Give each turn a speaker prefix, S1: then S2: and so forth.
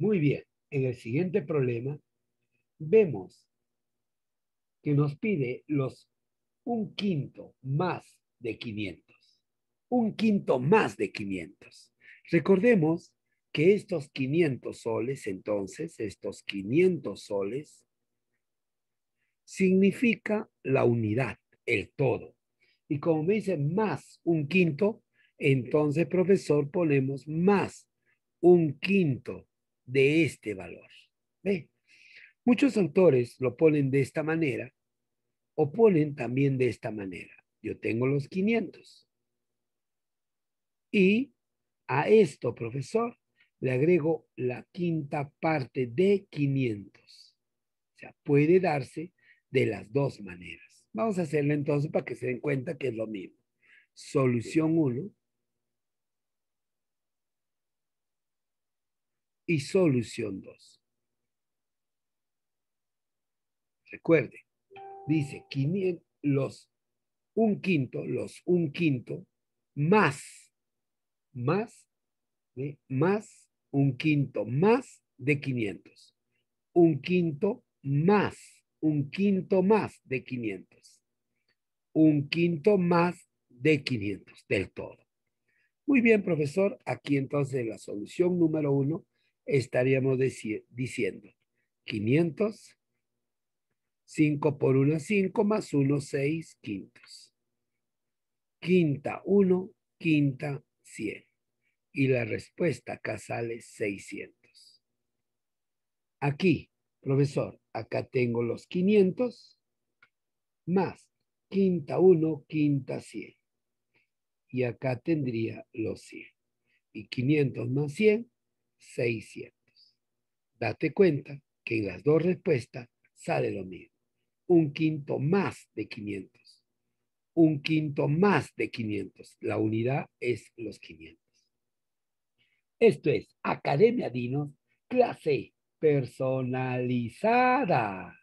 S1: Muy bien, en el siguiente problema vemos que nos pide los un quinto más de 500. Un quinto más de 500. Recordemos que estos 500 soles, entonces, estos 500 soles, significa la unidad, el todo. Y como me dice más un quinto, entonces, profesor, ponemos más un quinto de este valor. ¿Ve? Muchos autores lo ponen de esta manera o ponen también de esta manera. Yo tengo los 500. Y a esto, profesor, le agrego la quinta parte de 500. O sea, puede darse de las dos maneras. Vamos a hacerlo entonces para que se den cuenta que es lo mismo. Solución 1 y solución 2. Recuerde, dice los un quinto, los un quinto, más, más, más un quinto, más de 500. Un quinto más, un quinto más de 500. Un quinto más de 500 del todo. Muy bien, profesor. Aquí entonces la solución número uno estaríamos diciendo 500, 5 por 1 es 5, más 1, 6 quintos. Quinta 1, quinta 100. Y la respuesta acá sale 600. Aquí, profesor, acá tengo los 500 más quinta 1, quinta 100. Y acá tendría los 100. Y 500 más 100 600. Date cuenta que en las dos respuestas sale lo mismo. Un quinto más de 500. Un quinto más de 500. La unidad es los 500. Esto es Academia Dinos, clase personalizada.